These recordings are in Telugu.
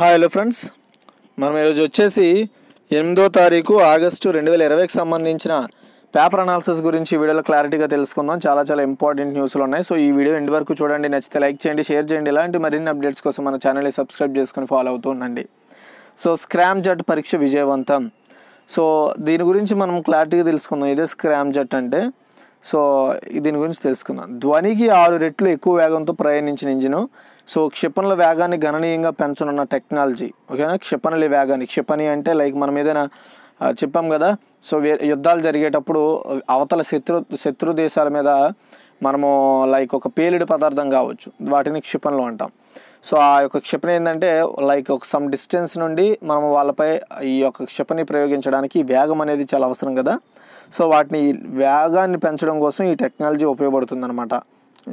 హాయ్ హలో ఫ్రెండ్స్ మనం ఈరోజు వచ్చేసి ఎనిమిదో తారీఖు ఆగస్టు రెండు వేల ఇరవైకి సంబంధించిన పేపర్ అనాలిసిస్ గురించి వీడియోలో క్లారిటీగా తెలుసుకుందాం చాలా చాలా ఇంపార్టెంట్ న్యూస్లు ఉన్నాయి సో ఈ వీడియో ఎండ్ వరకు చూడండి నచ్చితే లైక్ చేయండి షేర్ చేయండి ఇలాంటి మరిన్ని అప్డేట్స్ కోసం మన ఛానల్ని సబ్స్క్రైబ్ చేసుకుని ఫాలో అవుతూ ఉండండి సో స్క్రామ్ జట్ పరీక్ష విజయవంతం సో దీని గురించి మనం క్లారిటీగా తెలుసుకుందాం ఇదే స్క్రామ్ జట్ అంటే సో దీని గురించి తెలుసుకుందాం ధ్వనికి ఆరు రెట్లు ఎక్కువ వేగంతో ప్రయాణించిన ఇంజిను సో క్షిపణుల వేగాన్ని గణనీయంగా పెంచనున్న టెక్నాలజీ ఓకేనా క్షిపణి వేగాన్ని క్షిపణి అంటే లైక్ మనం ఏదైనా చెప్పాం కదా సో యుద్ధాలు జరిగేటప్పుడు అవతల శత్రు శత్రు దేశాల మీద మనము లైక్ ఒక పేలిడి పదార్థం కావచ్చు వాటిని క్షిపణులు అంటాం సో ఆ యొక్క క్షిపణి ఏంటంటే లైక్ ఒక సమ్ డిస్టెన్స్ నుండి మనం వాళ్ళపై ఈ యొక్క క్షిపణి ప్రయోగించడానికి వేగం అనేది చాలా అవసరం కదా సో వాటిని వేగాన్ని పెంచడం కోసం ఈ టెక్నాలజీ ఉపయోగపడుతుందన్నమాట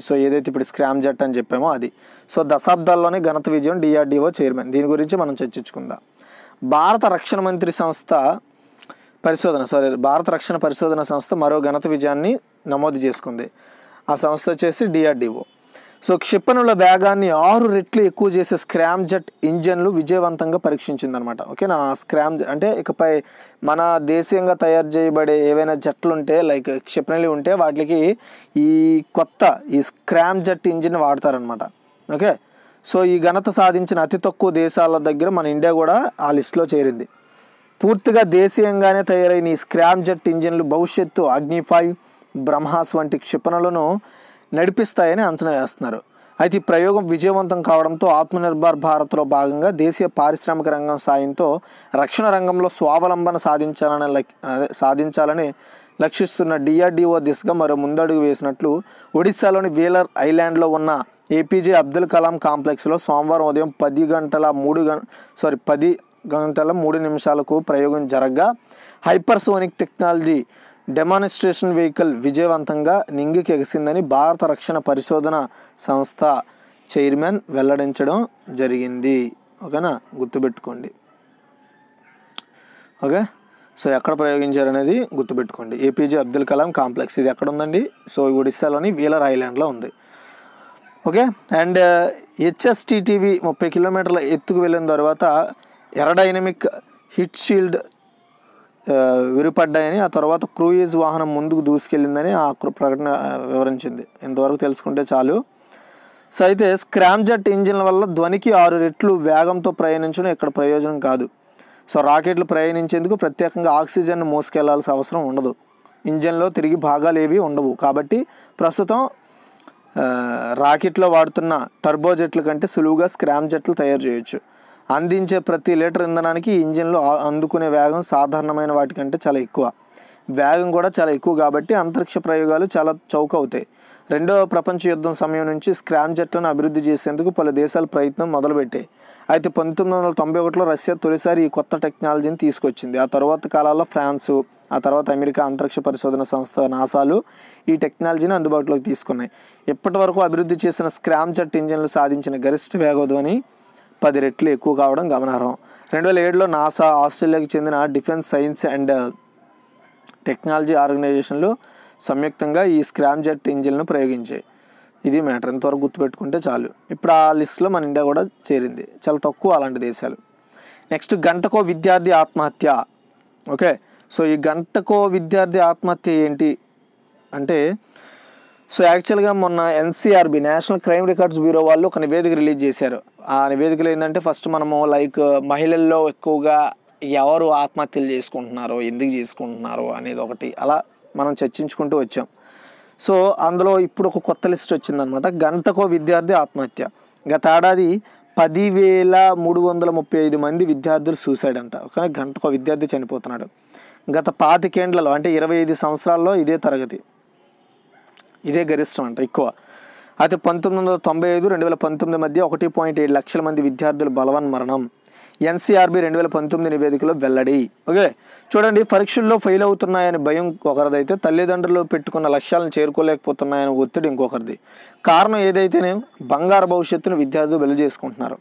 సో ఏదైతే ఇప్పుడు స్క్రామ్ జెట్ అని చెప్పామో అది సో దశాబ్దాల్లోనే ఘనత విజయం డిఆర్డిఓ చైర్మన్ దీని గురించి మనం చర్చించుకుందాం భారత రక్షణ మంత్రి సంస్థ పరిశోధన సారీ భారత రక్షణ పరిశోధన సంస్థ మరో ఘనత విజయాన్ని నమోదు చేసుకుంది ఆ సంస్థ వచ్చేసి డిఆర్డిఓ సో క్షిపణుల వేగాన్ని ఆరు రెట్లు ఎక్కువ చేసే స్క్రామ్ జెట్ ఇంజన్లు విజయవంతంగా పరీక్షించింది అనమాట ఓకేనా స్క్రామ్ అంటే ఇకపై మన దేశీయంగా తయారు చేయబడే ఏవైనా జట్లు ఉంటే లైక్ క్షిపణులు ఉంటే వాటికి ఈ కొత్త ఈ స్క్రామ్ జెట్ ఇంజిన్ వాడతారనమాట ఓకే సో ఈ ఘనత సాధించిన అతి తక్కువ దేశాల దగ్గర మన ఇండియా కూడా ఆ లిస్ట్లో చేరింది పూర్తిగా దేశీయంగానే తయారైన ఈ స్క్రామ్ జెట్ ఇంజిన్లు భవిష్యత్తు అగ్నిఫైవ్ బ్రహ్మాస్ వంటి క్షిపణులను నడిపిస్తాయని అంచనా వేస్తున్నారు అయితే ఈ ప్రయోగం విజయవంతం కావడంతో ఆత్మనిర్భర్ భారత్లో భాగంగా దేశీయ పారిశ్రామిక రంగం సాయంతో రక్షణ రంగంలో స్వావలంబన సాధించాలని సాధించాలని లక్షిస్తున్న డిఆర్డిఓ దిశగా మరో ముందడుగు వేసినట్లు ఒడిశాలోని వీలర్ ఐలాండ్లో ఉన్న ఏపీజే అబ్దుల్ కలాం కాంప్లెక్స్లో సోమవారం ఉదయం పది గంటల మూడు గం సారీ పది గంటల మూడు నిమిషాలకు ప్రయోగం జరగగా హైపర్సోనిక్ టెక్నాలజీ డెమానిస్ట్రేషన్ వెహికల్ విజయవంతంగా నింగికి ఎగిసిందని భారత రక్షణ పరిశోధన సంస్థ చైర్మన్ వెల్లడించడం జరిగింది ఓకేనా గుర్తుపెట్టుకోండి ఓకే సో ఎక్కడ ప్రయోగించారు అనేది గుర్తుపెట్టుకోండి ఏపీజే అబ్దుల్ కలాం కాంప్లెక్స్ ఇది ఎక్కడ ఉందండి సో ఒడిస్సాలోని వీలర్ ఐలాండ్లో ఉంది ఓకే అండ్ హెచ్ఎస్టీటీవీ ముప్పై కిలోమీటర్ల ఎత్తుకు వెళ్ళిన తర్వాత ఎరడైనమిక్ హిట్ షీల్డ్ విరిపడ్డాయని ఆ తర్వాత క్రూయిజ్ వాహనం ముందుకు దూసుకెళ్ళిందని ఆ ప్రకటన వివరించింది ఇంతవరకు తెలుసుకుంటే చాలు సో అయితే స్క్రామ్జెట్ ఇంజిన్ల వల్ల ధ్వనికి ఆరు రెట్లు వేగంతో ప్రయాణించడం ఇక్కడ ప్రయోజనం కాదు సో రాకెట్లు ప్రయాణించేందుకు ప్రత్యేకంగా ఆక్సిజన్ మోసుకెళ్లాల్సిన అవసరం ఉండదు ఇంజన్లో తిరిగి భాగాలు ఏవి ఉండవు కాబట్టి ప్రస్తుతం రాకెట్లో వాడుతున్న టర్బోజెట్ల కంటే సులువుగా స్క్రామ్ జెట్లు తయారు చేయొచ్చు అందించే ప్రతి లీటర్ ఇంధనానికి ఇంజిన్లో అందుకునే వేగం సాధారణమైన వాటికంటే చాలా ఎక్కువ వేగం కూడా చాలా ఎక్కువ కాబట్టి అంతరిక్ష ప్రయోగాలు చాలా చౌక అవుతాయి రెండవ ప్రపంచ యుద్ధం సమయం నుంచి స్క్రామ్ జెట్లను అభివృద్ధి చేసేందుకు పలు దేశాలు ప్రయత్నం మొదలుపెట్టాయి అయితే పంతొమ్మిది వందల తొంభై ఒకటిలో రష్యా తొలిసారి ఈ కొత్త టెక్నాలజీని తీసుకొచ్చింది ఆ తర్వాత కాలాల్లో ఫ్రాన్స్ ఆ తర్వాత అమెరికా అంతరిక్ష పరిశోధన సంస్థ నాసాలు ఈ టెక్నాలజీని అందుబాటులోకి తీసుకున్నాయి ఇప్పటి వరకు అభివృద్ధి చేసిన స్క్రామ్ జెట్ ఇంజన్లు సాధించిన గరిష్ట వేగోధ్వని పది రెట్లు ఎక్కువ కావడం గమనార్హం రెండు వేల ఏడులో నాసా ఆస్ట్రేలియాకి చెందిన డిఫెన్స్ సైన్స్ అండ్ టెక్నాలజీ ఆర్గనైజేషన్లు సంయుక్తంగా ఈ స్క్రామ్ జెట్ ఇంజిన్ను ప్రయోగించాయి ఇది మ్యాటర్ ఇంతవరకు గుర్తుపెట్టుకుంటే చాలు ఇప్పుడు ఆ లిస్టులో మన ఇండియా కూడా చేరింది చాలా తక్కువ అలాంటి దేశాలు నెక్స్ట్ గంటకో విద్యార్థి ఆత్మహత్య ఓకే సో ఈ గంటకో విద్యార్థి ఆత్మహత్య ఏంటి అంటే సో యాక్చువల్గా మొన్న NCRB national crime records bureau వాళ్ళు ఒక నివేదిక రిలీజ్ చేశారు ఆ నివేదికలో ఏంటంటే ఫస్ట్ మనము లైక్ మహిళల్లో ఎక్కువగా ఎవరు ఆత్మహత్యలు చేసుకుంటున్నారో ఎందుకు చేసుకుంటున్నారో అనేది ఒకటి అలా మనం చర్చించుకుంటూ వచ్చాం సో అందులో ఇప్పుడు ఒక కొత్త లిస్ట్ వచ్చిందనమాట గంటకో విద్యార్థి ఆత్మహత్య గత ఏడాది పదివేల మూడు వందల ముప్పై ఐదు మంది విద్యార్థులు సూసైడ్ అంట కానీ గంటకో విద్యార్థి చనిపోతున్నాడు గత పాతికేండ్లలో అంటే ఇరవై ఐదు సంవత్సరాల్లో ఇదే తరగతి ఇదే గరిష్టం అంట ఎక్కువ అయితే పంతొమ్మిది వందల తొంభై ఐదు రెండు వేల పంతొమ్మిది మధ్య ఒకటి పాయింట్ ఏడు లక్షల మంది విద్యార్థులు బలవన్ మరణం ఎన్సీఆర్బీ రెండు వేల పంతొమ్మిది నివేదికలో వెల్లడి ఓకే చూడండి పరీక్షల్లో ఫెయిల్ అవుతున్నాయని భయం ఒకరిదైతే తల్లిదండ్రులు పెట్టుకున్న లక్ష్యాలను చేరుకోలేకపోతున్నాయని ఒత్తిడి ఇంకొకరిది కారణం ఏదైతేనే బంగారు భవిష్యత్తును విద్యార్థులు వెల్లడి చేసుకుంటున్నారు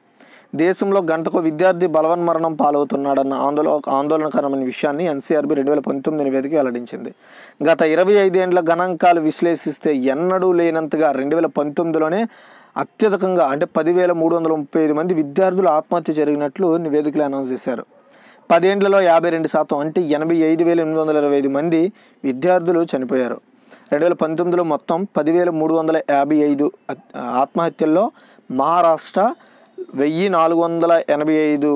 దేశంలో గంటకు విద్యార్థి బలవన్మరణం పాలవుతున్నాడన్న ఆందోళన ఆందోళనకరమైన విషయాన్ని ఎన్సీఆర్బీ రెండు వేల పంతొమ్మిది నివేదిక వెల్లడించింది గత ఇరవై ఐదేండ్ల గణాంకాలు విశ్లేషిస్తే ఎన్నడూ లేనంతగా రెండు వేల పంతొమ్మిదిలోనే అత్యధికంగా అంటే పదివేల మూడు వందల ముప్పై ఐదు మంది విద్యార్థులు ఆత్మహత్య జరిగినట్లు నివేదికలు అనౌన్స్ చేశారు పదేండ్లలో యాభై రెండు శాతం అంటే ఎనభై ఐదు వేల ఎనిమిది వందల ఇరవై ఐదు మంది విద్యార్థులు చనిపోయారు రెండు వేల పంతొమ్మిదిలో మొత్తం పదివేల మూడు వందల యాభై ఐదు ఆత్మహత్యల్లో మహారాష్ట్ర వెయ్యి నాలుగు వందల ఎనభై ఐదు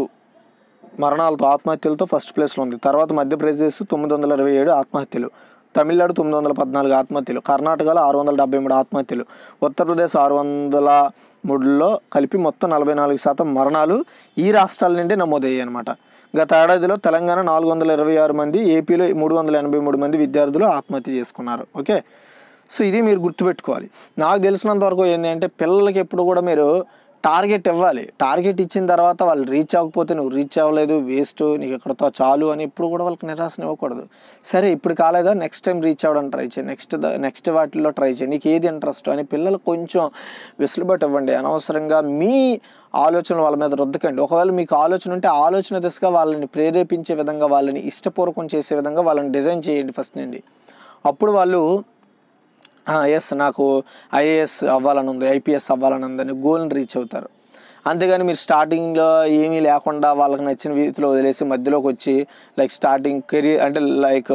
మరణాలతో ఆత్మహత్యలతో ఫస్ట్ ప్లేస్లో ఉంది తర్వాత మధ్యప్రదేశ్ తొమ్మిది వందల ఇరవై ఏడు ఆత్మహత్యలు తమిళనాడు తొమ్మిది వందల పద్నాలుగు ఆత్మహత్యలు కర్ణాటకలో ఆరు వందల డెబ్బై మూడు ఆత్మహత్యలు ఉత్తరప్రదేశ్ ఆరు వందల మూడులో కలిపి మొత్తం నలభై నాలుగు శాతం మరణాలు ఈ రాష్ట్రాల నుండి నమోదయ్యాయి అనమాట గత ఏడాదిలో తెలంగాణ నాలుగు వందల ఇరవై ఆరు మంది ఏపీలో మూడు వందల ఎనభై మూడు మంది విద్యార్థులు ఆత్మహత్య చేసుకున్నారు ఓకే సో ఇది మీరు గుర్తుపెట్టుకోవాలి నాకు తెలిసినంతవరకు ఏంటంటే పిల్లలకి ఎప్పుడు కూడా మీరు టార్గెట్ ఇవ్వాలి టార్గెట్ ఇచ్చిన తర్వాత వాళ్ళు రీచ్ అవ్వకపోతే నువ్వు రీచ్ అవ్వలేదు వేస్ట్ నీకు ఎక్కడతో చాలు అని ఇప్పుడు కూడా వాళ్ళకి నిరాశన ఇవ్వకూడదు సరే ఇప్పుడు కాలేదా నెక్స్ట్ టైం రీచ్ అవ్వడానికి ట్రై చేయి నెక్స్ట్ నెక్స్ట్ వాటిల్లో ట్రై చేయి నీకు ఏది ఇంట్రెస్ట్ అని పిల్లలు కొంచెం వెసులుబాటు ఇవ్వండి అనవసరంగా మీ ఆలోచన వాళ్ళ మీద రుద్దకండి ఒకవేళ మీకు ఆలోచన ఉంటే ఆలోచన దిశగా వాళ్ళని ప్రేరేపించే విధంగా వాళ్ళని ఇష్టపూర్వకం చేసే విధంగా వాళ్ళని డిజైన్ చేయండి ఫస్ట్ నుండి అప్పుడు వాళ్ళు ఎస్ నాకు ఐఏఎస్ అవ్వాలని ఉంది ఐపీఎస్ అవ్వాలని ఉందని గోల్ని రీచ్ అవుతారు అంతేగాని మీరు స్టార్టింగ్లో ఏమీ లేకుండా వాళ్ళకి నచ్చిన వీధిలో వదిలేసి మధ్యలోకి వచ్చి లైక్ స్టార్టింగ్ కెరీర్ అంటే లైక్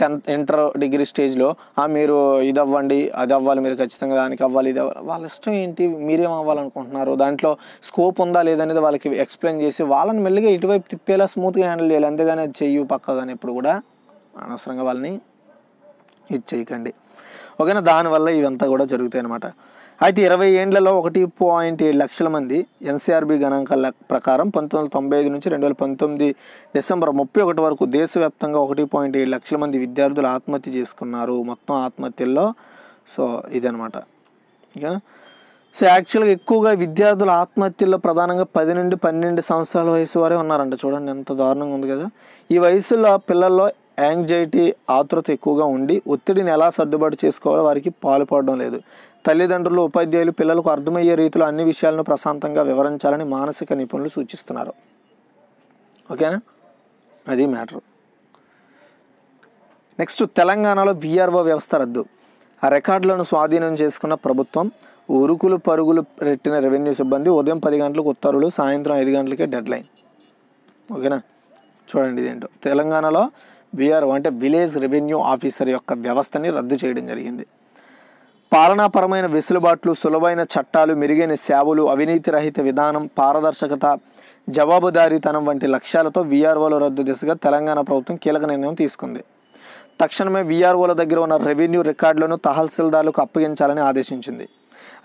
టెన్త్ ఇంటర్ డిగ్రీ స్టేజ్లో మీరు ఇది అవ్వండి అది అవ్వాలి మీరు ఖచ్చితంగా దానికి అవ్వాలి ఇది అవ్వాలి వాళ్ళ ఇష్టం ఏంటి మీరేం అవ్వాలనుకుంటున్నారు దాంట్లో స్కోప్ ఉందా లేదనేది వాళ్ళకి ఎక్స్ప్లెయిన్ చేసి వాళ్ళని మెల్లిగా ఇటువైపు తిప్పేలా స్మూత్గా హ్యాండిల్ చేయాలి అంతేగాని అది చెయ్యి పక్కగానే ఇప్పుడు కూడా అనవసరంగా వాళ్ళని ఇది చేయకండి ఓకేనా దానివల్ల ఇవంతా కూడా జరుగుతాయి అనమాట అయితే ఇరవై ఏండ్లలో ఒకటి పాయింట్ ఏడు లక్షల మంది ఎన్సీఆర్బీ గణాంకాల ప్రకారం పంతొమ్మిది వందల తొంభై ఐదు నుంచి రెండు వేల పంతొమ్మిది డిసెంబర్ ముప్పై ఒకటి వరకు దేశవ్యాప్తంగా ఒకటి పాయింట్ ఏడు లక్షల మంది విద్యార్థులు ఆత్మహత్య చేసుకున్నారు మొత్తం ఆత్మహత్యల్లో సో ఇదనమాట ఓకేనా సో యాక్చువల్గా ఎక్కువగా విద్యార్థుల ఆత్మహత్యల్లో ప్రధానంగా పది నుండి పన్నెండు సంవత్సరాల వయసు వారే ఉన్నారంట చూడండి ఎంత దారుణంగా ఉంది కదా ఈ వయసులో పిల్లల్లో యాంగ్జైటీ ఆతృత ఎక్కువగా ఉండి ఒత్తిడిని ఎలా సర్దుబాటు చేసుకోవాలో వారికి పాల్పడడం లేదు తల్లిదండ్రులు ఉపాధ్యాయులు పిల్లలకు అర్థమయ్యే రీతిలో అన్ని విషయాలను ప్రశాంతంగా వివరించాలని మానసిక నిపుణులు సూచిస్తున్నారు ఓకేనా అది మ్యాటర్ నెక్స్ట్ తెలంగాణలో విఆర్ఓ వ్యవస్థ రద్దు ఆ రికార్డులను స్వాధీనం చేసుకున్న ప్రభుత్వం ఉరుకులు పరుగులు పెట్టిన రెవెన్యూ సిబ్బంది ఉదయం పది గంటలకు ఉత్తర్వులు సాయంత్రం ఐదు గంటలకే డెడ్లైన్ ఓకేనా చూడండి ఇదేంటో తెలంగాణలో విఆర్ఓ అంటే విలేజ్ రెవెన్యూ ఆఫీసర్ యొక్క వ్యవస్థని రద్దు చేయడం జరిగింది పాలనాపరమైన వెసులుబాట్లు సులభైన చట్టాలు మెరుగైన సేవలు అవినీతి రహిత విధానం పారదర్శకత జవాబుదారీతనం వంటి లక్ష్యాలతో వీఆర్ఓల రద్దు దిశగా తెలంగాణ ప్రభుత్వం కీలక నిర్ణయం తీసుకుంది తక్షణమే వీఆర్ఓల దగ్గర ఉన్న రెవెన్యూ రికార్డులను తహసీల్దార్లకు అప్పగించాలని ఆదేశించింది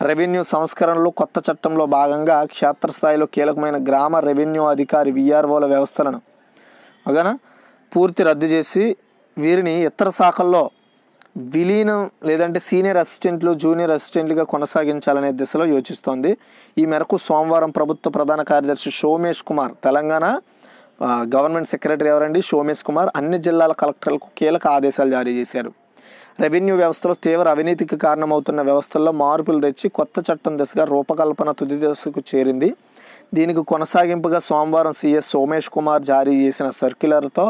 రెవెన్యూ సంస్కరణలు కొత్త చట్టంలో భాగంగా క్షేత్రస్థాయిలో కీలకమైన గ్రామ రెవెన్యూ అధికారి వీఆర్ఓల వ్యవస్థలను ఓకేనా పూర్తి రద్దు చేసి వీరిని ఇతర శాఖల్లో విలీనం లేదంటే సీనియర్ అసిస్టెంట్లు జూనియర్ అసిస్టెంట్లుగా కొనసాగించాలనే దిశలో యోచిస్తోంది ఈ మేరకు సోమవారం ప్రభుత్వ ప్రధాన కార్యదర్శి సోమేష్ కుమార్ తెలంగాణ గవర్నమెంట్ సెక్రటరీ ఎవరండి సోమేష్ కుమార్ అన్ని జిల్లాల కలెక్టర్లకు కీలక ఆదేశాలు జారీ చేశారు రెవెన్యూ వ్యవస్థలో తీవ్ర అవినీతికి కారణమవుతున్న వ్యవస్థల్లో మార్పులు తెచ్చి కొత్త చట్టం దిశగా రూపకల్పన తుది దశకు చేరింది దీనికి కొనసాగింపుగా సోమవారం సీఎస్ సోమేష్ కుమార్ జారీ చేసిన సర్క్యులర్తో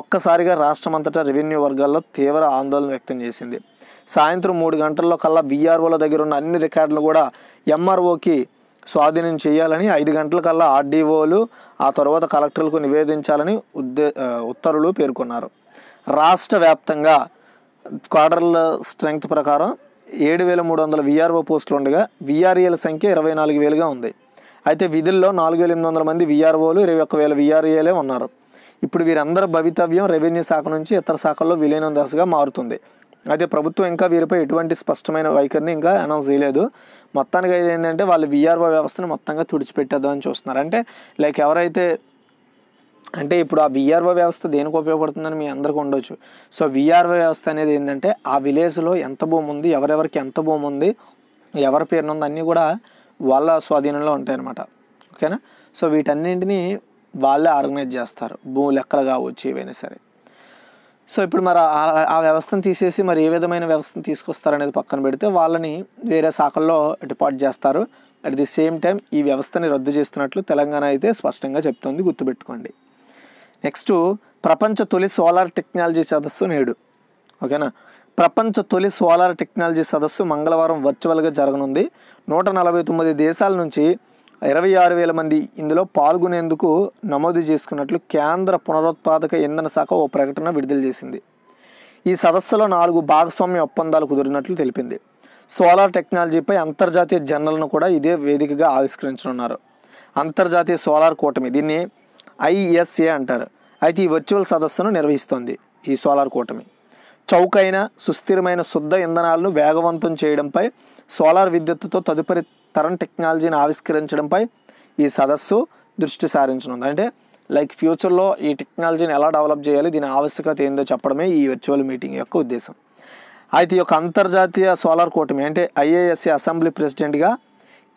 ఒక్కసారిగా అంతటా రెవెన్యూ వర్గాల్లో తీవ్ర ఆందోళన వ్యక్తం చేసింది సాయంత్రం మూడు గంటల్లో కల్లా వీఆర్ఓల దగ్గర ఉన్న అన్ని రికార్డులు కూడా ఎంఆర్ఓకి స్వాధీనం చేయాలని ఐదు గంటల కల్లా ఆర్డీఓలు ఆ తర్వాత కలెక్టర్లకు నివేదించాలని ఉద్దే ఉత్తర్వులు పేర్కొన్నారు రాష్ట్ర వ్యాప్తంగా క్వార్టర్ల స్ట్రెంగ్త్ ప్రకారం ఏడు వేల మూడు వందల విఆర్ఓ పోస్టులు ఉండగా విఆర్ఏల సంఖ్య ఇరవై నాలుగు వేలుగా ఉంది అయితే విధుల్లో నాలుగు వేల ఎనిమిది వందల మంది విఆర్ఓలు ఇరవై ఒక్క వేల విఆర్ఏలే ఉన్నారు ఇప్పుడు వీరందరి భవితవ్యం రెవెన్యూ శాఖ నుంచి ఇతర శాఖల్లో విలీనం దశగా మారుతుంది అయితే ప్రభుత్వం ఇంకా వీరిపై ఎటువంటి స్పష్టమైన వైఖరిని ఇంకా అనౌన్స్ చేయలేదు మొత్తానికి అయితే ఏంటంటే వాళ్ళు విఆర్ఓ వ్యవస్థను మొత్తంగా తుడిచిపెట్టేద్దామని చూస్తున్నారు అంటే లైక్ ఎవరైతే అంటే ఇప్పుడు ఆ విఆర్ఓ వ్యవస్థ దేనికి ఉపయోగపడుతుందని మీ అందరికీ ఉండొచ్చు సో విఆర్ఓ వ్యవస్థ అనేది ఏంటంటే ఆ విలేజ్లో ఎంత భూమి ఉంది ఎవరెవరికి ఎంత భూమి ఉంది ఎవరి పేరున అన్నీ కూడా వాళ్ళ స్వాధీనంలో ఉంటాయన్నమాట ఓకేనా సో వీటన్నింటినీ వాళ్ళే ఆర్గనైజ్ చేస్తారు భూములు లెక్కలు కావచ్చు ఏవైనా సరే సో ఇప్పుడు మరి ఆ వ్యవస్థను తీసేసి మరి ఏ విధమైన వ్యవస్థను తీసుకొస్తారనేది పక్కన పెడితే వాళ్ళని వేరే శాఖల్లో డిపాట్ చేస్తారు అట్ ది సేమ్ టైం ఈ వ్యవస్థని రద్దు చేస్తున్నట్లు తెలంగాణ అయితే స్పష్టంగా చెప్తుంది గుర్తుపెట్టుకోండి నెక్స్ట్ ప్రపంచ తొలి సోలార్ టెక్నాలజీ సదస్సు నేడు ఓకేనా ప్రపంచ తొలి సోలార్ టెక్నాలజీ సదస్సు మంగళవారం వర్చువల్గా జరగనుంది నూట నలభై తొమ్మిది దేశాల నుంచి ఇరవై ఆరు వేల మంది ఇందులో పాల్గొనేందుకు నమోదు చేసుకున్నట్లు కేంద్ర పునరుత్పాదక ఇంధన శాఖ ఓ ప్రకటన విడుదల చేసింది ఈ సదస్సులో నాలుగు భాగస్వామ్య ఒప్పందాలు కుదిరినట్లు తెలిపింది సోలార్ టెక్నాలజీపై అంతర్జాతీయ జర్నల్ను కూడా ఇదే వేదికగా ఆవిష్కరించనున్నారు అంతర్జాతీయ సోలార్ కూటమి దీన్ని ఐఎస్ఏ అంటారు అయితే ఈ వర్చువల్ సదస్సును నిర్వహిస్తోంది ఈ సోలార్ కూటమి చౌకైన సుస్థిరమైన శుద్ధ ఇంధనాలను వేగవంతం చేయడంపై సోలార్ విద్యుత్తుతో తదుపరి తరం టెక్నాలజీని ఆవిష్కరించడంపై ఈ సదస్సు దృష్టి సారించనుంది అంటే లైక్ ఫ్యూచర్లో ఈ టెక్నాలజీని ఎలా డెవలప్ చేయాలి దీని ఆవశ్యకత ఏందో చెప్పడమే ఈ వర్చువల్ మీటింగ్ యొక్క ఉద్దేశం అయితే ఈ యొక్క అంతర్జాతీయ సోలార్ కూటమి అంటే ఐఏఎస్సి అసెంబ్లీ ప్రెసిడెంట్గా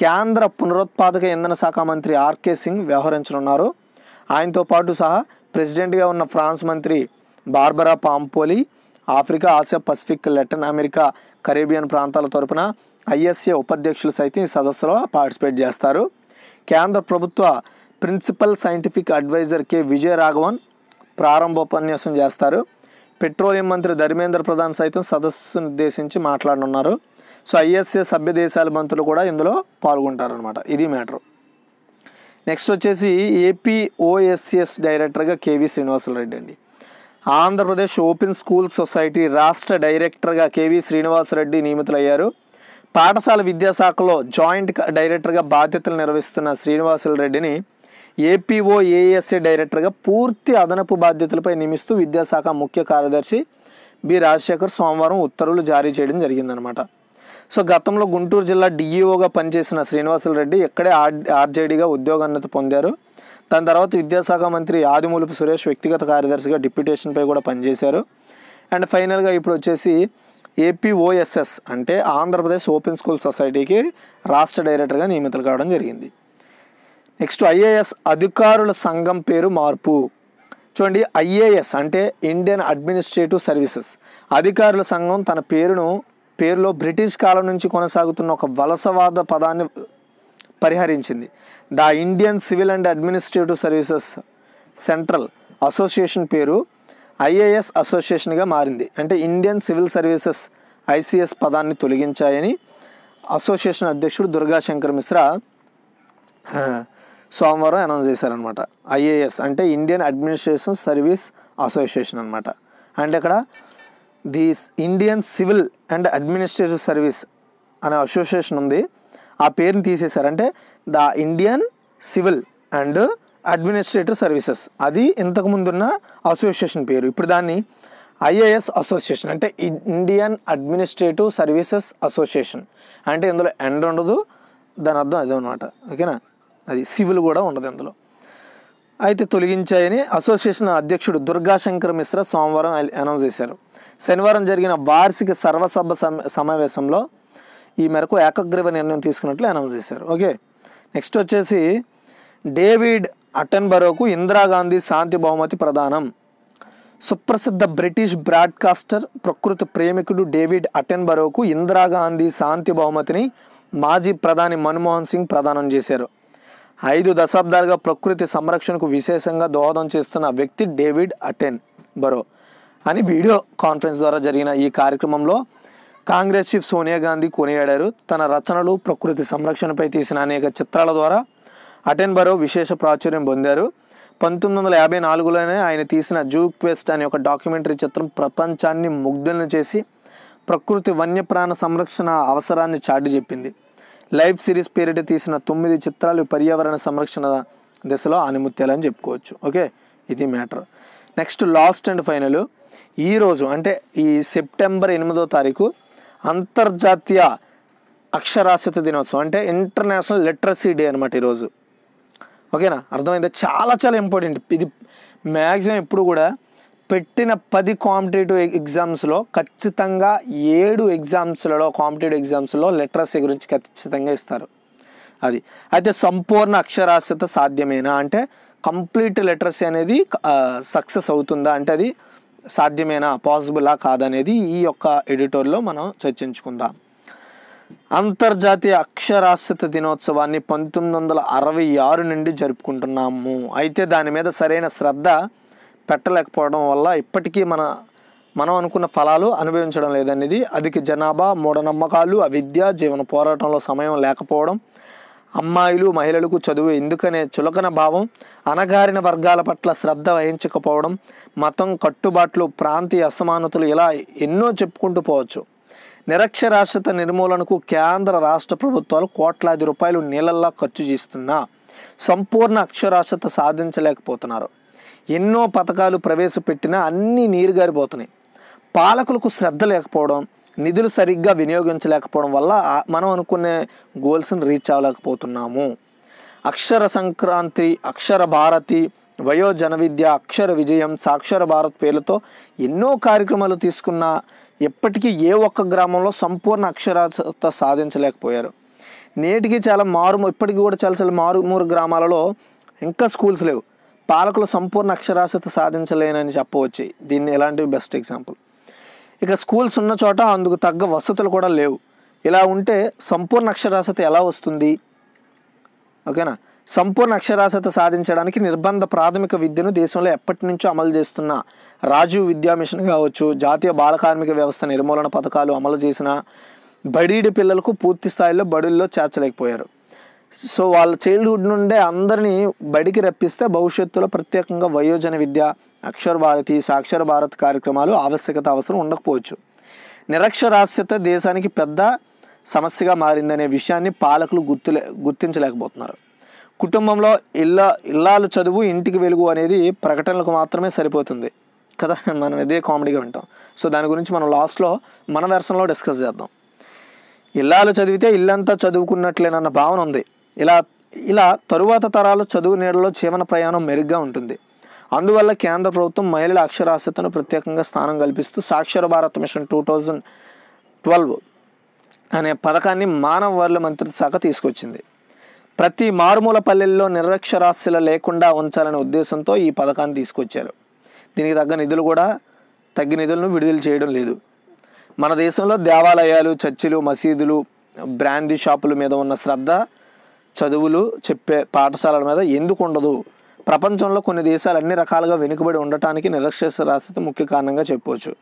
కేంద్ర పునరుత్పాదక ఇంధన శాఖ మంత్రి ఆర్కే సింగ్ వ్యవహరించనున్నారు ఆయనతో పాటు సహా ప్రెసిడెంట్గా ఉన్న ఫ్రాన్స్ మంత్రి Barbara Pompili Africa Asia Pacific Latin America Caribbean ప్రాంతాల తరపున ఐఎస్ఏ ఉపాధ్యక్షులు సైతం ఈ సదస్సులో పార్టిసిపేట్ చేస్తారు కేంద్ర ప్రభుత్వ principal scientific adviser K Raghavan ప్రారంభోపన్యాసం చేస్తారు పెట్రోలియం మంత్రి ధర్మేంద్ర ప్రధాన్ సైతం సదస్సును ఉద్దేశించి మాట్లాడనున్నారు సో ఐఎస్ఏ సభ్య దేశాల మంత్రులు కూడా ఇందులో పాల్గొంటారనమాట ఇది మ్యాటరు నెక్స్ట్ వచ్చేసి ఏపీ ఓఎస్ఎస్ డైరెక్టర్గా కేవీ శ్రీనివాసరెడ్డి అండి ఆంధ్రప్రదేశ్ ఓపెన్ స్కూల్ సొసైటీ రాష్ట్ర డైరెక్టర్గా కేవీ శ్రీనివాసరెడ్డి నియమితులయ్యారు పాఠశాల విద్యాశాఖలో జాయింట్ డైరెక్టర్గా బాధ్యతలు నిర్వహిస్తున్న శ్రీనివాసుల రెడ్డిని ఏపీఓ ఏఎస్ఏ డైరెక్టర్గా పూర్తి అదనపు బాధ్యతలపై నియమిస్తూ విద్యాశాఖ ముఖ్య కార్యదర్శి బి రాజశేఖర్ సోమవారం ఉత్తర్వులు జారీ చేయడం జరిగిందనమాట సో గతంలో గుంటూరు జిల్లా డిఈఓగా పనిచేసిన శ్రీనివాసుల రెడ్డి ఇక్కడే ఆర్ ఆర్జేడీగా ఉద్యోగోన్నతి పొందారు దాని తర్వాత విద్యాశాఖ మంత్రి ఆదిమూలపు సురేష్ వ్యక్తిగత కార్యదర్శిగా డిప్యూటేషన్పై కూడా పనిచేశారు అండ్ ఫైనల్గా ఇప్పుడు వచ్చేసి ఏపీఓఎస్ఎస్ అంటే ఆంధ్రప్రదేశ్ ఓపెన్ స్కూల్ సొసైటీకి రాష్ట్ర డైరెక్టర్గా నియమితులు కావడం జరిగింది నెక్స్ట్ ఐఏఎస్ అధికారుల సంఘం పేరు మార్పు చూడండి ఐఏఎస్ అంటే ఇండియన్ అడ్మినిస్ట్రేటివ్ సర్వీసెస్ అధికారుల సంఘం తన పేరును పేరులో బ్రిటిష్ కాలం నుంచి కొనసాగుతున్న ఒక వలసవాద పదాన్ని పరిహరించింది the Indian civil and administrative services central association పేరు ఐఏఎస్ అసోసియేషన్గా మారింది అంటే ఇండియన్ సివిల్ సర్వీసెస్ ఐసీఎస్ పదాన్ని తొలగించాయని అసోసియేషన్ అధ్యక్షుడు దుర్గాశంకర్ మిశ్రా సోమవారం అనౌన్స్ చేశారనమాట ఐఏఎస్ అంటే ఇండియన్ అడ్మినిస్ట్రేషన్ సర్వీస్ అసోసియేషన్ అనమాట అండ్ ఇక్కడ the Indian civil and administrative service అనే అసోసియేషన్ ఉంది ఆ పేరుని తీసేశారంటే the Indian civil and administrative services అది ఇంతకుముందున్న అసోసియేషన్ పేరు ఇప్పుడు దాన్ని ఐఏఎస్ అసోసియేషన్ అంటే ఇండియన్ అడ్మినిస్ట్రేటివ్ సర్వీసెస్ అసోసియేషన్ అంటే ఇందులో ఎండ్ ఉండదు దాని అర్థం అదే అనమాట ఓకేనా అది సివిల్ కూడా ఉండదు ఇందులో అయితే తొలగించాయని అసోసియేషన్ అధ్యక్షుడు దుర్గాశంకర్ మిశ్రా సోమవారం అనౌన్స్ చేశారు శనివారం జరిగిన వార్షిక సర్వసభ సమావేశంలో ఈ మేరకు ఏకగ్రీవ నిర్ణయం తీసుకున్నట్లు అనౌన్స్ చేశారు ఓకే నెక్స్ట్ వచ్చేసి డేవిడ్ అటెన్బరోకు ఇందిరాగాంధీ శాంతి బహుమతి ప్రదానం సుప్రసిద్ధ బ్రిటిష్ బ్రాడ్కాస్టర్ ప్రకృతి ప్రేమికుడు డేవిడ్ అటెన్బరోకు ఇందిరాగాంధీ శాంతి బహుమతిని మాజీ ప్రధాని మన్మోహన్ సింగ్ ప్రదానం చేశారు ఐదు దశాబ్దాలుగా ప్రకృతి సంరక్షణకు విశేషంగా దోహదం చేస్తున్న వ్యక్తి డేవిడ్ అటెన్ బరో అని వీడియో కాన్ఫరెన్స్ ద్వారా జరిగిన ఈ కార్యక్రమంలో కాంగ్రెస్ చీఫ్ సోనియా గాంధీ కొనియాడారు తన రచనలు ప్రకృతి సంరక్షణపై తీసిన అనేక చిత్రాల ద్వారా అటెన్బరో విశేష ప్రాచుర్యం పొందారు పంతొమ్మిది వందల యాభై నాలుగులోనే ఆయన తీసిన జూ క్వెస్ట్ అనే ఒక డాక్యుమెంటరీ చిత్రం ప్రపంచాన్ని ముగ్ధులను చేసి ప్రకృతి వన్యప్రాణ సంరక్షణ అవసరాన్ని చాటి చెప్పింది లైఫ్ సిరీస్ పేరిట తీసిన తొమ్మిది చిత్రాలు పర్యావరణ సంరక్షణ దిశలో ఆనిముత్యాలని చెప్పుకోవచ్చు ఓకే ఇది matter next last and final ఈరోజు అంటే ఈ సెప్టెంబర్ ఎనిమిదో తారీఖు అంతర్జాతీయ అక్షరాస్యత దినోత్సవం అంటే ఇంటర్నేషనల్ లిటరసీ డే అనమాట ఈరోజు ఓకేనా అర్థమైందా చాలా చాలా ఇంపార్టెంట్ ఇది మ్యాక్సిమం ఎప్పుడు కూడా పెట్టిన పది కాంపిటేటివ్ ఎగ్జామ్స్లో ఖచ్చితంగా ఏడు ఎగ్జామ్స్లలో కాంపిటేటివ్ ఎగ్జామ్స్లో లిటరసీ గురించి ఖచ్చితంగా ఇస్తారు అది అయితే సంపూర్ణ అక్షరాస్యత సాధ్యమేనా అంటే కంప్లీట్ లిటరసీ అనేది సక్సెస్ అవుతుందా అంటే అది సాధ్యమేనా పాసిబులా కాదనేది ఈ యొక్క ఎడిటోర్లో మనం చర్చించుకుందాం అంతర్జాతీయ అక్షరాస్యత దినోత్సవాన్ని పంతొమ్మిది వందల అరవై ఆరు నుండి జరుపుకుంటున్నాము అయితే దాని మీద సరైన శ్రద్ధ పెట్టలేకపోవడం వల్ల ఇప్పటికీ మన మనం అనుకున్న ఫలాలు అనుభవించడం లేదనేది అధిక జనాభా మూఢనమ్మకాలు అవిద్య జీవన పోరాటంలో సమయం లేకపోవడం అమ్మాయిలు మహిళలకు చదువు ఎందుకనే చులకన భావం అణగారిన వర్గాల పట్ల శ్రద్ధ వహించకపోవడం మతం కట్టుబాట్లు ప్రాంతీయ అసమానతలు ఇలా ఎన్నో చెప్పుకుంటూ పోవచ్చు నిరక్షరాస్యత నిర్మూలనకు కేంద్ర రాష్ట్ర ప్రభుత్వాలు కోట్లాది రూపాయలు నీళ్ళల్లా ఖర్చు చేస్తున్నా సంపూర్ణ అక్షరాస్యత సాధించలేకపోతున్నారు ఎన్నో పథకాలు ప్రవేశపెట్టినా అన్నీ నీరుగారిపోతున్నాయి పాలకులకు శ్రద్ధ లేకపోవడం నిధులు సరిగ్గా వినియోగించలేకపోవడం వల్ల మనం అనుకునే గోల్స్ని రీచ్ అవ్వలేకపోతున్నాము అక్షర సంక్రాంతి అక్షర భారతి వయోజన విద్య అక్షర విజయం సాక్షర భారత్ పేర్లతో ఎన్నో కార్యక్రమాలు తీసుకున్న ఎప్పటికీ ఏ ఒక్క గ్రామంలో సంపూర్ణ అక్షరాస్యత సాధించలేకపోయారు నేటికి చాలా మారు ఇప్పటికీ కూడా చాలా చాలా మారుమూరు గ్రామాలలో ఇంకా స్కూల్స్ లేవు పాలకులు సంపూర్ణ అక్షరాస్యత సాధించలేనని చెప్పవచ్చు దీన్ని ఎలాంటివి బెస్ట్ ఎగ్జాంపుల్ ఇక స్కూల్స్ ఉన్న చోట అందుకు తగ్గ వసతులు కూడా లేవు ఇలా ఉంటే సంపూర్ణ అక్షరాస్యత ఎలా వస్తుంది ఓకేనా సంపూర్ణ అక్షరాస్యత సాధించడానికి నిర్బంధ ప్రాథమిక విద్యను దేశంలో ఎప్పటి నుంచో అమలు చేస్తున్న రాజీవ్ విద్యా మిషన్ కావచ్చు జాతీయ బాలకార్మిక వ్యవస్థ నిర్మూలన పథకాలు అమలు చేసిన బడీడి పిల్లలకు పూర్తి స్థాయిలో బడుల్లో చేర్చలేకపోయారు సో వాళ్ళ చైల్డ్హుడ్ నుండే అందరినీ బడికి రప్పిస్తే భవిష్యత్తులో ప్రత్యేకంగా వయోజన విద్య అక్షర భారతి సాక్షర భారత్ కార్యక్రమాలు ఆవశ్యకత అవసరం ఉండకపోవచ్చు నిరక్షరాస్యత దేశానికి పెద్ద సమస్యగా మారిందనే విషయాన్ని పాలకులు గుర్తులే గుర్తించలేకపోతున్నారు కుటుంబంలో ఇల్ల ఇల్లాలు చదువు ఇంటికి వెలుగు అనేది ప్రకటనలకు మాత్రమే సరిపోతుంది కదా మనం ఇదే కామెడీగా వింటాం సో దాని గురించి మనం లాస్ట్లో మన వెర్షన్లో డిస్కస్ చేద్దాం ఇల్లాలు చదివితే ఇల్లంతా చదువుకున్నట్లేనన్న భావన ఉంది ఇలా ఇలా తరువాత తరాలు చదువు నీడలో జీవన ప్రయాణం మెరుగ్గా ఉంటుంది అందువల్ల కేంద్ర ప్రభుత్వం మహిళల అక్షరాస్యతను ప్రత్యేకంగా స్థానం కల్పిస్తూ Saakshar Bharat mission two thousand twelve అనే పథకాన్ని మానవ వనరుల మంత్రిత్వ శాఖ తీసుకొచ్చింది ప్రతి మారుమూల పల్లెల్లో నిరక్షరాస్యుల లేకుండా ఉంచాలనే ఉద్దేశంతో ఈ పథకాన్ని తీసుకొచ్చారు దీనికి తగ్గ నిధులు కూడా తగ్గ నిధులను విడుదల చేయడం లేదు మన దేశంలో దేవాలయాలు చర్చిలు మసీదులు బ్రాందీ షాపుల మీద ఉన్న శ్రద్ధ చదువులు చెప్పే పాఠశాలల మీద ఎందుకు ఉండదు ప్రపంచంలో కొన్ని దేశాలు అన్ని రకాలుగా వెనుకబడి ఉండటానికి నిరక్షరాస్యత ముఖ్య కారణంగా చెప్పవచ్చు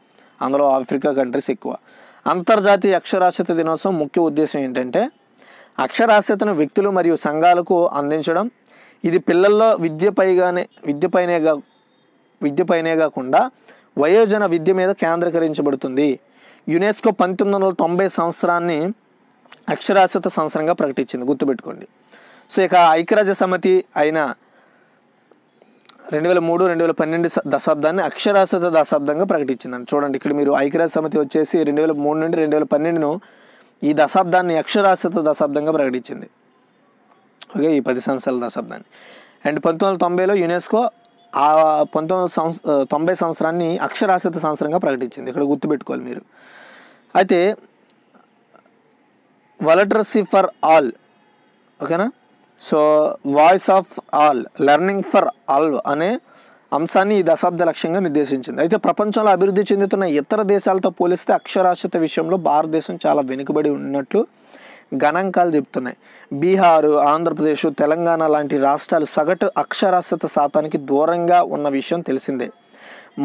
అందులో ఆఫ్రికా కంట్రీస్ ఎక్కువ అంతర్జాతీయ అక్షరాస్యత దినోత్సవం ముఖ్య ఉద్దేశం ఏంటంటే అక్షరాస్యతను వ్యక్తులు మరియు సంఘాలకు అందించడం ఇది పిల్లల్లో విద్యపైగానే విద్యపైనే విద్యపైనే కాకుండా వయోజన విద్య మీద కేంద్రీకరించబడుతుంది యునెస్కో పంతొమ్మిది వందల తొంభై సంవత్సరాన్ని అక్షరాస్యత సంవత్సరంగా ప్రకటించింది గుర్తుపెట్టుకోండి సో ఇక ఐక్యరాజ్య సమితి అయిన రెండు వేల మూడు రెండు వేల పన్నెండు దశాబ్దాన్ని అక్షరాస్యత దశాబ్దంగా ప్రకటించిందని చూడండి ఇక్కడ మీరు ఐక్యరాజ్య సమితి వచ్చేసి రెండు వేల మూడు నుండి రెండు వేల పన్నెండును ఈ దశాబ్దాన్ని అక్షరాస్యత దశాబ్దంగా ప్రకటించింది ఓకే ఈ పది సంవత్సరాల దశాబ్దాన్ని అండ్ పంతొమ్మిది వందల తొంభైలో యునెస్కో ఆ పంతొమ్మిది వందల సంవత్స తొంభై సంవత్సరాన్ని అక్షరాస్యత సంవత్సరంగా ప్రకటించింది ఇక్కడ గుర్తుపెట్టుకోవాలి మీరు అయితే వలటర్సీ ఫర్ ఆల్ ఓకేనా so voice of all learning for all అనే అంశాన్ని ఈ దశాబ్ద లక్ష్యంగా నిర్దేశించింది అయితే ప్రపంచంలో అభివృద్ధి చెందుతున్న ఇతర దేశాలతో పోలిస్తే అక్షరాస్యత విషయంలో భారతదేశం చాలా వెనుకబడి ఉన్నట్లు గణాంకాలు చెప్తున్నాయి బీహారు ఆంధ్రప్రదేశ్ తెలంగాణ లాంటి రాష్ట్రాలు సగటు అక్షరాస్యత శాతానికి దూరంగా ఉన్న విషయం తెలిసిందే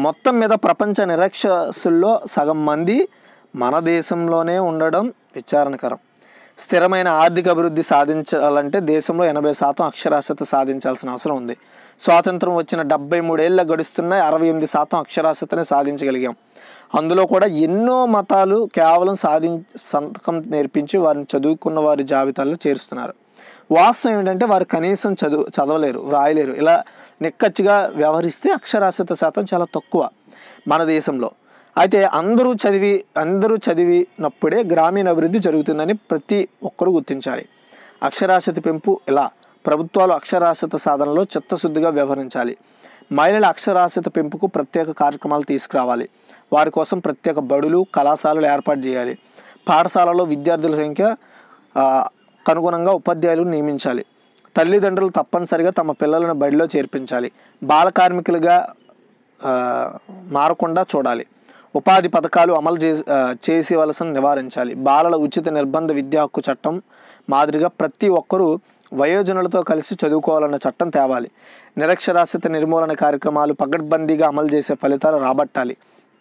మొత్తం మీద ప్రపంచ నిరక్షసుల్లో సగం మంది మన దేశంలోనే ఉండడం విచారణకరం స్థిరమైన ఆర్థిక అభివృద్ధి సాధించాలంటే దేశంలో ఎనభై శాతం అక్షరాస్యత సాధించాల్సిన అవసరం ఉంది స్వాతంత్రం వచ్చిన డెబ్బై మూడేళ్ళ గడుస్తున్న అరవై ఎనిమిది శాతం అక్షరాస్యతని సాధించగలిగాం అందులో కూడా ఎన్నో మతాలు కేవలం సాధి సంతకం నేర్పించి వారిని చదువుకున్న వారి జాబితాల్లో చేరుస్తున్నారు వాస్తవం ఏంటంటే వారు కనీసం చదువు చదవలేరు వ్రాయలేరు ఇలా నిక్కచ్చిగా వ్యవహరిస్తే అక్షరాస్యత శాతం చాలా తక్కువ మన దేశంలో అయితే అందరూ చదివి అందరూ చదివినప్పుడే గ్రామీణ అభివృద్ధి జరుగుతుందని ప్రతి ఒక్కరూ గుర్తించాలి అక్షరాస్యత పెంపు ఇలా ప్రభుత్వాలు అక్షరాస్యత సాధనలో చిత్తశుద్ధిగా వ్యవహరించాలి మహిళల అక్షరాస్యత పెంపుకు ప్రత్యేక కార్యక్రమాలు తీసుకురావాలి వారి కోసం ప్రత్యేక బడులు కళాశాలలు ఏర్పాటు చేయాలి పాఠశాలలో విద్యార్థుల సంఖ్య కనుగుణంగా ఉపాధ్యాయులు నియమించాలి తల్లిదండ్రులు తప్పనిసరిగా తమ పిల్లలను బడిలో చేర్పించాలి బాల కార్మికులుగా మారకుండా చూడాలి ఉపాధి పథకాలు అమలు చేసి చేసేవలసిన నివారించాలి బాలల ఉచిత నిర్బంధ విద్యా హక్కు చట్టం మాదిరిగా ప్రతి ఒక్కరూ వయోజనులతో కలిసి చదువుకోవాలన్న చట్టం తేవాలి నిరక్షరాస్యత నిర్మూలన కార్యక్రమాలు పగడ్బందీగా అమలు చేసే ఫలితాలు రాబట్టాలి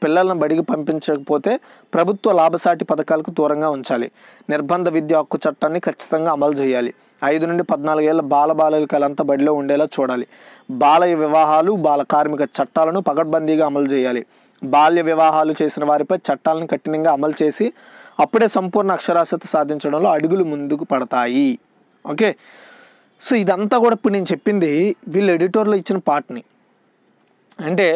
పిల్లలను బడికి పంపించకపోతే ప్రభుత్వ లాభసాటి పథకాలకు దూరంగా ఉంచాలి నిర్బంధ విద్యా హక్కు చట్టాన్ని ఖచ్చితంగా అమలు చేయాలి ఐదు నుండి పద్నాలుగేళ్ల బాల బాలికలంతా బడిలో ఉండేలా చూడాలి బాలయ వివాహాలు బాల కార్మిక చట్టాలను పగడ్బందీగా అమలు చేయాలి బాల్య వివాహాలు చేసిన వారిపై చట్టాలను కఠినంగా అమలు చేసి అప్పుడే సంపూర్ణ అక్షరాస్యత సాధించడంలో అడుగులు ముందుకు పడతాయి ఓకే సో ఇదంతా కూడా ఇప్పుడు నేను చెప్పింది వీళ్ళు ఎడిటోర్లో ఇచ్చిన పార్ట్ని అంటే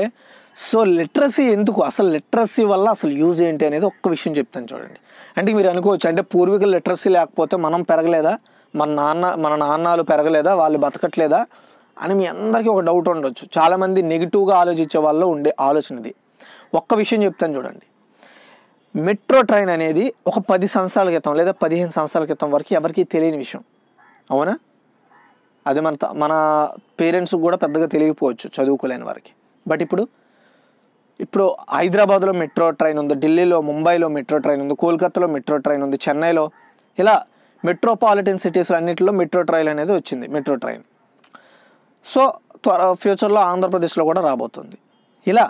సో లిటరసీ ఎందుకు అసలు లిటరసీ వల్ల అసలు యూజ్ ఏంటి అనేది ఒక్క విషయం చెప్తాను చూడండి అంటే మీరు అనుకోవచ్చు అంటే పూర్వీకుల లిటరసీ లేకపోతే మనం పెరగలేదా మన నాన్న మన నాన్నలు పెరగలేదా వాళ్ళు బతకట్లేదా అని మీ అందరికీ ఒక డౌట్ ఉండొచ్చు చాలామంది నెగిటివ్గా ఆలోచించే వాళ్ళు ఉండే ఆలోచనది ఒక్క విషయం చెప్తాను చూడండి మెట్రో ట్రైన్ అనేది ఒక పది సంవత్సరాల క్రితం లేదా పదిహేను సంవత్సరాల క్రితం వరకు ఎవరికీ తెలియని విషయం అవునా అది మన మన పేరెంట్స్కి కూడా పెద్దగా తెలియకపోవచ్చు చదువుకోలేని వారికి బట్ ఇప్పుడు ఇప్పుడు హైదరాబాద్లో మెట్రో ట్రైన్ ఉంది ఢిల్లీలో ముంబైలో మెట్రో ట్రైన్ ఉంది కోల్కత్తాలో మెట్రో ట్రైన్ ఉంది చెన్నైలో ఇలా మెట్రోపాలిటన్ సిటీస్ అన్నింటిలో మెట్రో ట్రైన్ అనేది వచ్చింది మెట్రో ట్రైన్ సో త్వర ఫ్యూచర్లో ఆంధ్రప్రదేశ్లో కూడా రాబోతుంది ఇలా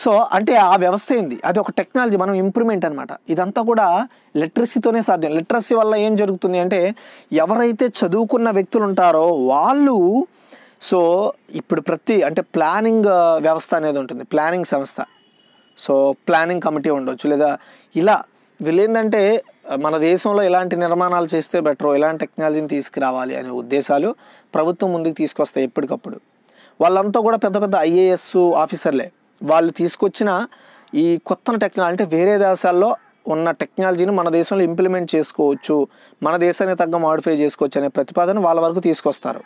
సో అంటే ఆ వ్యవస్థ ఏంది అది ఒక టెక్నాలజీ మనం ఇంప్రూవ్మెంట్ అనమాట ఇదంతా కూడా లిటరసీతోనే సాధ్యం లిటరసీ వల్ల ఏం జరుగుతుంది అంటే ఎవరైతే చదువుకున్న వ్యక్తులు ఉంటారో వాళ్ళు సో ఇప్పుడు ప్రతి అంటే ప్లానింగ్ వ్యవస్థ అనేది ఉంటుంది ప్లానింగ్ సంస్థ సో ప్లానింగ్ కమిటీ ఉండొచ్చు లేదా ఇలా వీళ్ళేందంటే మన దేశంలో ఎలాంటి నిర్మాణాలు చేస్తే బెటర్ ఇలాంటి టెక్నాలజీని తీసుకురావాలి అనే ఉద్దేశాలు ప్రభుత్వం ముందుకు తీసుకొస్తాయి ఎప్పటికప్పుడు వాళ్ళంతా కూడా పెద్ద పెద్ద ఐఏఎస్ ఆఫీసర్లే వాళ్ళు తీసుకొచ్చిన ఈ కొత్త టెక్నాలజీ అంటే వేరే దేశాల్లో ఉన్న టెక్నాలజీని మన దేశంలో ఇంప్లిమెంట్ చేసుకోవచ్చు మన దేశాన్ని తగ్గ మాడిఫై చేసుకోవచ్చు అనే ప్రతిపాదన వాళ్ళ వరకు తీసుకొస్తారు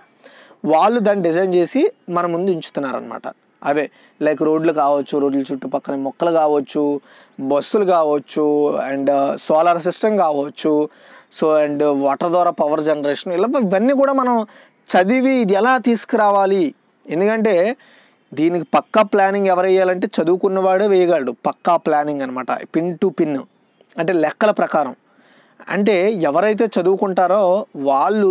వాళ్ళు దాన్ని డిజైన్ చేసి మన ముందు ఉంచుతున్నారనమాట అవే లైక్ రోడ్లు కావచ్చు రోడ్ల చుట్టుపక్కల మొక్కలు కావచ్చు బస్సులు కావచ్చు అండ్ సోలార్ సిస్టమ్ కావచ్చు సో అండ్ వాటర్ ద్వారా పవర్ జనరేషన్ ఇలా ఇవన్నీ కూడా మనం చదివి ఇది ఎలా తీసుకురావాలి ఎందుకంటే దీనికి పక్కా ప్లానింగ్ ఎవరు వేయాలంటే చదువుకున్నవాడే వేయగలడు పక్కా ప్లానింగ్ అనమాట పిన్ టు పిన్ అంటే లెక్కల ప్రకారం అంటే ఎవరైతే చదువుకుంటారో వాళ్ళు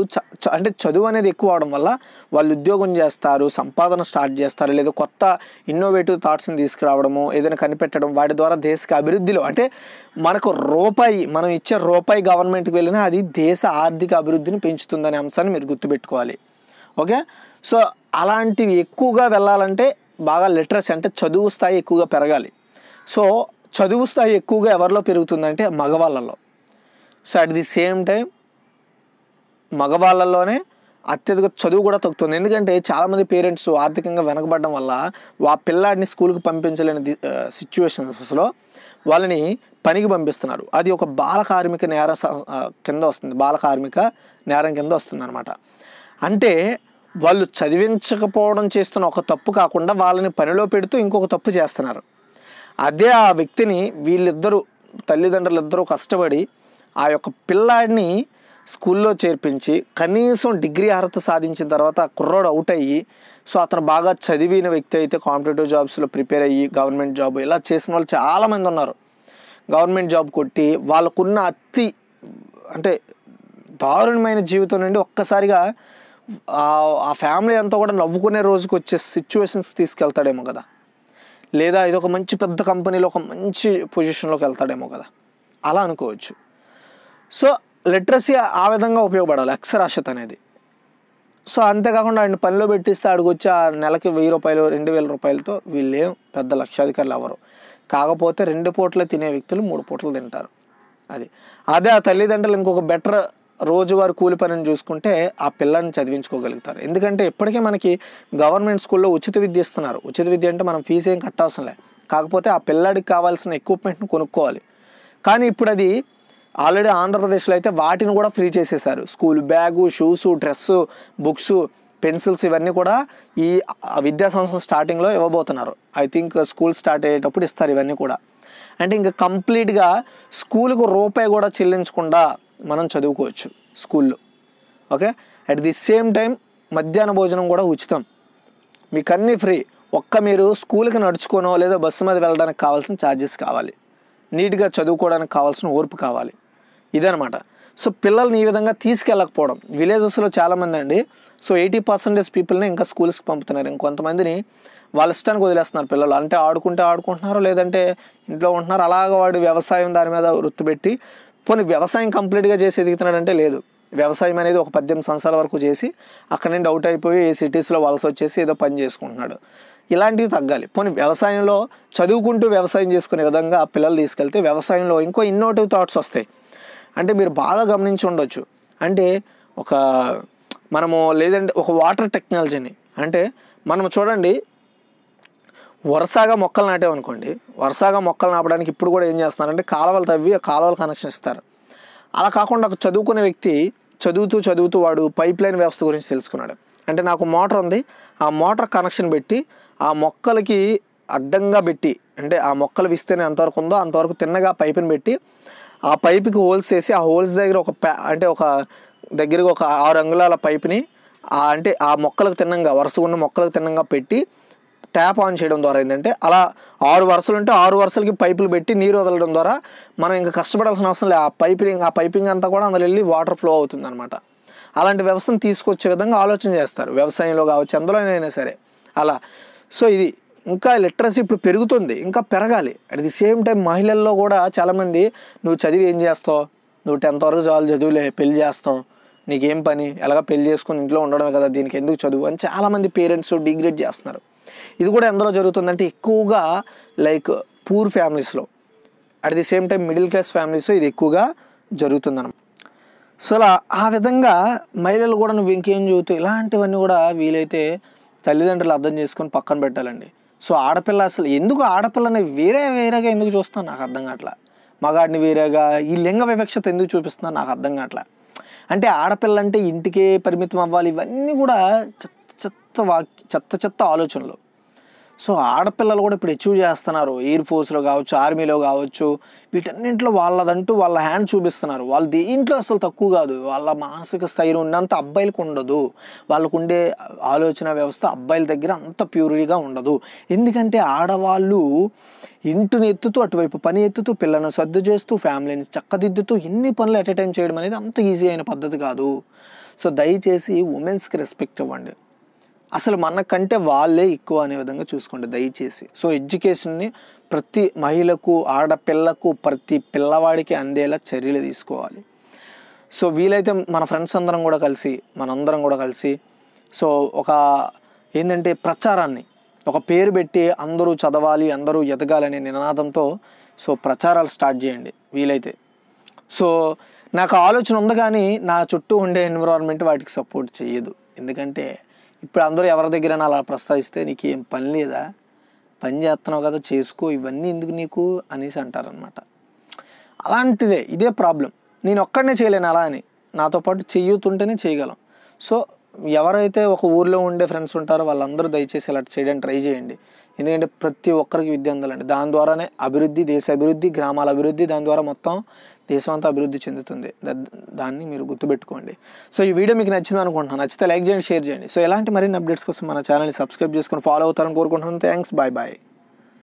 అంటే చదువు అనేది ఎక్కువ అవడం వల్ల వాళ్ళు ఉద్యోగం చేస్తారు సంపాదన స్టార్ట్ చేస్తారు లేదా కొత్త ఇన్నోవేటివ్ థాట్స్ని తీసుకురావడము ఏదైనా కనిపెట్టడం వాటి ద్వారా దేశ అభివృద్ధిలో అంటే మనకు రూపాయి మనం ఇచ్చే రూపాయి గవర్నమెంట్కి వెళ్ళినా అది దేశ ఆర్థిక అభివృద్ధిని పెంచుతుందనే అంశాన్ని మీరు గుర్తుపెట్టుకోవాలి ఓకే సో అలాంటివి ఎక్కువగా వెళ్ళాలంటే బాగా లిటరసీ అంటే చదువు స్థాయి ఎక్కువగా పెరగాలి సో చదువు స్థాయి ఎక్కువగా ఎవరిలో పెరుగుతుందంటే మగవాళ్ళలో so at the same time మగవాళ్ళలోనే అత్యధిక చదువు కూడా తగ్గుతుంది ఎందుకంటే చాలామంది పేరెంట్స్ ఆర్థికంగా వెనకబడడం వల్ల వా పిల్లాడిని స్కూల్కి పంపించలేని సిచ్యువేషన్స్లో వాళ్ళని పనికి పంపిస్తున్నారు అది ఒక బాల కార్మిక నేర కింద వస్తుంది బాల కార్మిక నేరం కింద వస్తుంది అనమాట అంటే వాళ్ళు చదివించకపోవడం చేస్తున్న ఒక తప్పు కాకుండా వాళ్ళని పనిలో పెడుతూ ఇంకొక తప్పు చేస్తున్నారు అదే ఆ వ్యక్తిని వీళ్ళిద్దరూ తల్లిదండ్రులిద్దరూ కష్టపడి ఆ యొక్క పిల్లాడిని స్కూల్లో చేర్పించి కనీసం డిగ్రీ అర్హత సాధించిన తర్వాత కుర్రోడు అవుట్ అయ్యి సో అతను బాగా చదివిన వ్యక్తి అయితే కాంపిటేటివ్ జాబ్స్లో ప్రిపేర్ అయ్యి గవర్నమెంట్ జాబ్ ఇలా చేసిన వాళ్ళు చాలామంది ఉన్నారు గవర్నమెంట్ జాబ్ కొట్టి వాళ్ళకున్న అతి అంటే దారుణమైన జీవితం నుండి ఒక్కసారిగా ఆ ఫ్యామిలీ అంతా కూడా నవ్వుకునే రోజుకి వచ్చే సిచ్యువేషన్స్ తీసుకెళ్తాడేమో కదా లేదా ఇది ఒక మంచి పెద్ద కంపెనీలో ఒక మంచి పొజిషన్లోకి వెళ్తాడేమో కదా అలా అనుకోవచ్చు సో లిటరసీ ఆ విధంగా ఉపయోగపడాలి అక్షరాస్యత అనేది సో అంతేకాకుండా ఆయన పనిలో పెట్టిస్తే ఆడికి వచ్చి ఆ నెలకి వెయ్యి రూపాయలు రెండు వేల రూపాయలతో వీళ్ళేం పెద్ద లక్షాధికారులు అవ్వరు కాకపోతే రెండు పూటలు తినే వ్యక్తులు మూడు పూటలు తింటారు అది అదే ఆ తల్లిదండ్రులు ఇంకొక బెటర్ రోజువారి కూలి పనిని చూసుకుంటే ఆ పిల్లల్ని చదివించుకోగలుగుతారు ఎందుకంటే ఇప్పటికే మనకి గవర్నమెంట్ స్కూల్లో ఉచిత విద్య ఇస్తున్నారు ఉచిత విద్య అంటే మనం ఫీజు ఏం కట్టాల్సిన కాకపోతే ఆ పిల్లాడికి కావాల్సిన ఎక్విప్మెంట్ను కొనుక్కోవాలి కానీ ఇప్పుడు అది ఆల్రెడీ ఆంధ్రప్రదేశ్లో అయితే వాటిని కూడా ఫ్రీ చేసేసారు school bag shoes dress books pencils ఇవన్నీ కూడా ఈ విద్యా సంవత్సరం స్టార్టింగ్లో ఇవ్వబోతున్నారు ఐ థింక్ స్కూల్ స్టార్ట్ అయ్యేటప్పుడు ఇస్తారు ఇవన్నీ కూడా అంటే ఇంకా కంప్లీట్గా స్కూల్కు రూపాయి కూడా చెల్లించకుండా మనం చదువుకోవచ్చు స్కూల్లో okay at the same time మధ్యాహ్న భోజనం కూడా ఉచితం మీకు అన్నీ ఫ్రీ ఒక్క మీరు స్కూల్కి నడుచుకోనో లేదా బస్సు మీద వెళ్ళడానికి కావాల్సిన ఛార్జెస్ కావాలి నీట్గా చదువుకోవడానికి కావాల్సిన ఓర్పు కావాలి ఇదనమాట సో పిల్లల్ని ఈ విధంగా తీసుకెళ్ళకపోవడం విలేజెస్లో చాలామంది అండి సో ఎయిటీ పర్సెంటేజ్ పీపుల్ని ఇంకా స్కూల్స్కి పంపుతున్నారు ఇంకొంతమందిని వాళ్ళ ఇష్టానికి వదిలేస్తున్నారు పిల్లలు అంటే ఆడుకుంటే ఆడుకుంటున్నారు లేదంటే ఇంట్లో ఉంటున్నారు అలాగ వాడు వ్యవసాయం దాని మీద వృత్తి పెట్టి పోనీ వ్యవసాయం కంప్లీట్గా చేసి ఎదుగుతున్నాడంటే లేదు వ్యవసాయం అనేది ఒక పద్దెనిమిది సంవత్సరాల వరకు చేసి అక్కడ నుండి అవుట్ అయిపోయి సిటీస్లో వలస వచ్చేసి ఏదో పని చేసుకుంటున్నాడు ఇలాంటివి తగ్గాలి పోనీ వ్యవసాయంలో చదువుకుంటూ వ్యవసాయం చేసుకునే విధంగా పిల్లలు తీసుకెళ్తే వ్యవసాయంలో ఇంకో ఇన్నోటివ్ థాట్స్ వస్తాయి అంటే మీరు బాగా గమనించి ఉండొచ్చు అంటే ఒక మనము లేదంటే ఒక వాటర్ టెక్నాలజీని అంటే మనం చూడండి వరుసగా మొక్కలు నాటామనుకోండి వరుసగా మొక్కలు నాపడానికి ఇప్పుడు కూడా ఏం చేస్తున్నారంటే కాలువలు తవ్వి ఆ కాలువలు కనెక్షన్ ఇస్తారు అలా కాకుండా ఒక చదువుకునే వ్యక్తి చదువుతూ చదువుతూ వాడు పైప్ లైన్ వ్యవస్థ గురించి తెలుసుకున్నాడు అంటే నాకు మోటార్ ఉంది ఆ మోటార్ కనెక్షన్ పెట్టి ఆ మొక్కలకి అడ్డంగా పెట్టి అంటే ఆ మొక్కలు విస్తేనే ఎంతవరకు ఉందో అంతవరకు తిన్నగా పైపుని పెట్టి ఆ పైపుకి హోల్స్ వేసి ఆ హోల్స్ దగ్గర ఒక ప్యా అంటే ఒక దగ్గరగా ఒక ఆరు అంగుళాల పైపుని అంటే ఆ మొక్కలకు తిన్నంగా వరుసగా ఉన్న మొక్కలకు తిన్నంగా పెట్టి ట్యాప్ ఆన్ చేయడం ద్వారా ఏంటంటే అలా ఆరు వరుసలు ఉంటే ఆరు వరుసలకి పైపులు పెట్టి నీరు వదలడం ద్వారా మనం ఇంకా కష్టపడాల్సిన అవసరం లేదు ఆ పైపింగ్ ఆ పైపింగ్ అంతా కూడా అందులో వెళ్ళి వాటర్ ఫ్లో అవుతుంది అనమాట అలాంటి వ్యవస్థను తీసుకొచ్చే విధంగా ఆలోచన చేస్తారు వ్యవసాయంలో కావచ్చు అందులోనైనా సరే అలా సో ఇది ఇంకా లిటరసీ ఇప్పుడు పెరుగుతుంది ఇంకా పెరగాలి అట్ ది సేమ్ టైం మహిళల్లో కూడా చాలామంది నువ్వు చదివి ఏం చేస్తావు నువ్వు టెన్త్ వరకు చాలు చదువులే పెళ్లి చేస్తావు నీకేం పని ఎలాగ పెళ్లి చేసుకుని ఇంట్లో ఉండడమే కదా దీనికి ఎందుకు చదువు అని చాలామంది పేరెంట్స్ డిగ్రేడ్ చేస్తున్నారు ఇది కూడా ఎందులో జరుగుతుందంటే ఎక్కువగా లైక్ పూర్ ఫ్యామిలీస్లో at the same time middle class ఫ్యామిలీస్లో ఇది ఎక్కువగా జరుగుతుందన్నమాట సో అలా ఆ విధంగా మహిళలు కూడా నువ్వు ఇంకేం చదువుతూ ఇలాంటివన్నీ కూడా వీలైతే తల్లిదండ్రులు అర్థం చేసుకొని పక్కన పెట్టాలండి సో ఆడపిల్ల అసలు ఎందుకు ఆడపిల్లని వేరే వేరేగా ఎందుకు చూస్తాను నాకు అర్థం కావట్లా మగాడిని వేరేగా ఈ లింగ వివక్షత ఎందుకు చూపిస్తున్నాను నాకు అర్థం కావట్లా అంటే ఆడపిల్ల అంటే ఇంటికే పరిమితం అవ్వాలి ఇవన్నీ కూడా చెత్త చెత్త వాక్ చెత్త చెత్త ఆలోచనలు సో ఆడపిల్లలు కూడా ఇప్పుడు అచీవ్ చేస్తున్నారు ఎయిర్ ఫోర్స్లో కావచ్చు ఆర్మీలో కావచ్చు వీటన్నింటిలో వాళ్ళదంటూ వాళ్ళ హ్యాండ్ చూపిస్తున్నారు వాళ్ళ దేంట్లో అసలు తక్కువ కాదు వాళ్ళ మానసిక స్థైర్యం ఉన్నంత అబ్బాయిలకు ఉండదు వాళ్ళకు ఉండే ఆలోచన వ్యవస్థ అబ్బాయిల దగ్గర అంత ప్యూరిటీగా ఉండదు ఎందుకంటే ఆడవాళ్ళు ఇంటిని ఎత్తుతూ అటువైపు పని ఎత్తుతూ పిల్లలను సర్దు చేస్తూ ఫ్యామిలీని చక్కదిద్దుతూ ఎన్ని పనులు అట్ టైం చేయడం అనేది అంత ఈజీ అయిన పద్ధతి కాదు సో దయచేసి ఉమెన్స్కి రెస్పెక్ట్ ఇవ్వండి అసలు మనకంటే వాళ్ళే ఎక్కువ అనే విధంగా చూసుకోండి దయచేసి సో ఎడ్యుకేషన్ని ప్రతి మహిళకు ఆడపిల్లకు ప్రతి పిల్లవాడికి అందేలా చర్యలు తీసుకోవాలి సో వీలైతే మన ఫ్రెండ్స్ అందరం కూడా కలిసి మనందరం కూడా కలిసి సో ఒక ఏంటంటే ప్రచారాన్ని ఒక పేరు పెట్టి అందరూ చదవాలి అందరూ ఎదగాలనే నినాదంతో సో ప్రచారాలు స్టార్ట్ చేయండి వీలైతే సో నాకు ఆలోచన ఉంది కానీ నా చుట్టూ ఉండే ఎన్విరాన్మెంట్ వాటికి సపోర్ట్ చేయదు ఎందుకంటే ఇప్పుడు అందరూ ఎవరి దగ్గర అలా ప్రస్తావిస్తే నీకు ఏం పని లేదా పని చేస్తున్నావు కదా చేసుకో ఇవన్నీ ఎందుకు నీకు అనేసి అంటారనమాట అలాంటిదే ఇదే ప్రాబ్లం నేను ఒక్కడనే చేయలేను అలా అని నాతో పాటు చెయ్యుతుంటేనే చేయగలం సో ఎవరైతే ఒక ఊర్లో ఉండే ఫ్రెండ్స్ ఉంటారో వాళ్ళందరూ దయచేసి ఇలా చేయడానికి ట్రై చేయండి ఎందుకంటే ప్రతి ఒక్కరికి విద్య అందాలండి దాని ద్వారానే అభివృద్ధి దేశ అభివృద్ధి గ్రామాల అభివృద్ధి దాని ద్వారా మొత్తం దేశం అంతా అభివృద్ధి చెందుతుంది దాన్ని మీరు గుర్తుపెట్టుకోండి సో ఈ వీడియో మీకు నచ్చింది అనుకుంటున్నాను నచ్చితే లైక్ చేయండి షేర్ చేయండి సో ఎలాంటి మరిన్ని అప్డేట్స్ కోసం మన ఛానల్ని సబ్స్క్రైబ్ చేసుకొని ఫాలో అవుతారని కోరుకుంటున్నాను థ్యాంక్స్ బాయ్ బాయ్